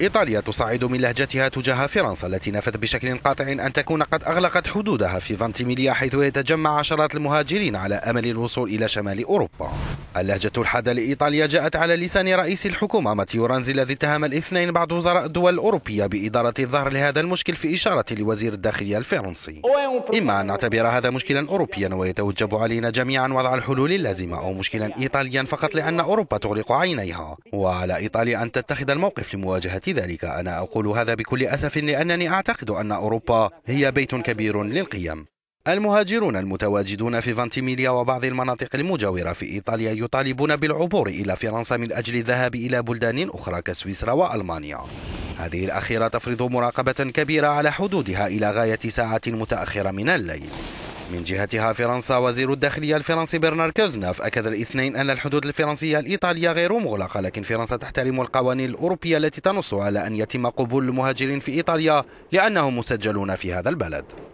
إيطاليا تصعد من لهجتها تجاه فرنسا التي نفت بشكل قاطع أن تكون قد أغلقت حدودها في فانتيميليا حيث يتجمع عشرات المهاجرين على أمل الوصول إلى شمال أوروبا اللهجة الحادة لإيطاليا جاءت على لسان رئيس الحكومة ماتيو رانزي الذي اتهم الاثنين بعض وزراء الدول الأوروبية بإدارة الظهر لهذا المشكل في إشارة لوزير الداخلية الفرنسي إما أن نعتبر هذا مشكلا أوروبيا ويتوجب علينا جميعا وضع الحلول اللازمة أو مشكلا إيطاليا فقط لأن أوروبا تغلق عينيها وعلى إيطاليا أن تتخذ الموقف لمواجهة ذلك أنا أقول هذا بكل أسف لأنني أعتقد أن أوروبا هي بيت كبير للقيم المهاجرون المتواجدون في فانتيميليا وبعض المناطق المجاورة في إيطاليا يطالبون بالعبور إلى فرنسا من أجل الذهاب إلى بلدان أخرى كسويسرا وألمانيا هذه الأخيرة تفرض مراقبة كبيرة على حدودها إلى غاية ساعة متأخرة من الليل من جهتها فرنسا وزير الداخلية الفرنسي برنار كوزناف أكد الاثنين أن الحدود الفرنسية الإيطالية غير مغلقة لكن فرنسا تحترم القوانين الأوروبية التي تنص على أن يتم قبول المهاجرين في إيطاليا لأنهم مسجلون في هذا البلد